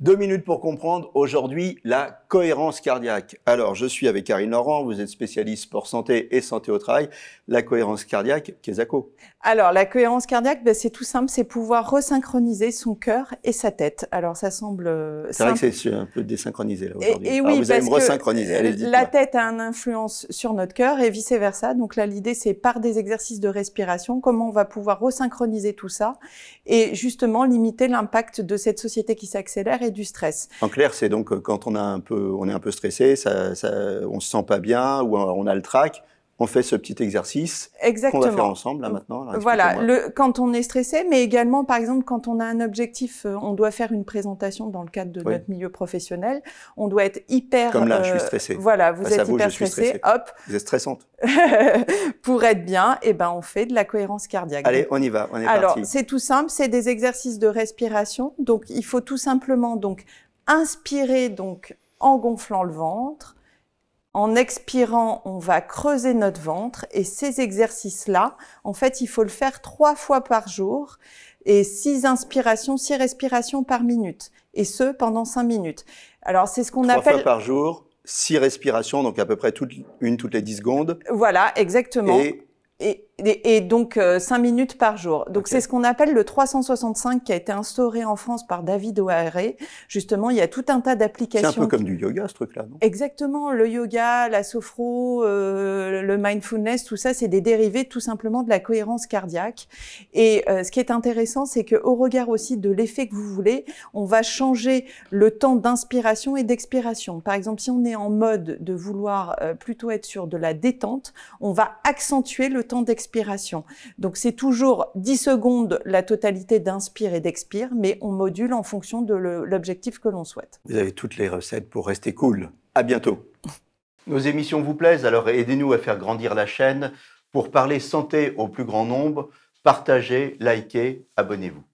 Deux minutes pour comprendre aujourd'hui la cohérence cardiaque. Alors, je suis avec Karine Laurent, vous êtes spécialiste sport santé et santé au travail. La cohérence cardiaque, qu'est-ce Kézako Alors, la cohérence cardiaque, ben, c'est tout simple, c'est pouvoir resynchroniser son cœur et sa tête. Alors, ça semble euh, C'est vrai que c'est un peu désynchronisé là aujourd'hui. Et, oui, parce que La tête a une influence sur notre cœur et vice-versa. Donc là, l'idée, c'est par des exercices de respiration, comment on va pouvoir resynchroniser tout ça et justement limiter l'impact de cette société qui s'accélère du stress. En clair, c'est donc euh, quand on, est un peu stressé, ça, ça, on se sent pas bien ou on a le trac, on fait ce petit exercice qu'on va faire ensemble là maintenant. voilà, quand on est stressé, mais également par exemple quand on a un objectif, euh, on doit faire une présentation dans le cadre de notre milieu professionnel, on doit être hyper. Comme là, je suis euh, stressée. Voilà, vous êtes hyper stressé. Hop. Vous êtes stressante. Pour être bien, et eh ben on fait de la cohérence cardiaque. Allez, on y va, on est Alors, c'est tout simple, c'est des exercices de respiration. Donc il faut tout simplement donc inspirer donc en gonflant le ventre en expirant, on va creuser notre ventre et ces exercices-là, en fait, il faut le faire trois fois par jour et six inspirations, six respirations par minute et ce pendant cinq minutes. Alors, c'est ce qu'on appelle... Trois fois par jour, six respirations, donc à peu près toutes, une toutes les dix secondes. Voilà, exactement et, donc euh, cinq 5 minutes par jour. Donc c'est ce qu'on appelle le 365 qui a été instauré en France par David O'Hare. Justement, il y a tout un tas d'applications. C'est un peu comme du yoga ce truc-là, non Exactement, le yoga, la sophro, euh, le mindfulness, tout ça, c'est des dérivés tout simplement de la cohérence cardiaque. Et euh, ce qui est intéressant, c'est que au regard aussi de l'effet que vous voulez, on va changer le temps d'inspiration et d'expiration. Par exemple, si on est en mode de vouloir plutôt être sur de la détente, on va accentuer le temps d'expiration donc c'est toujours 10 secondes la totalité d'inspire et d'expire, mais on module en fonction de l'objectif que l'on souhaite. Vous avez toutes les recettes pour rester cool. À bientôt. Nos émissions vous plaisent, alors aidez-nous à faire grandir la chaîne pour parler santé au plus grand nombre. Partagez, likez, abonnez-vous.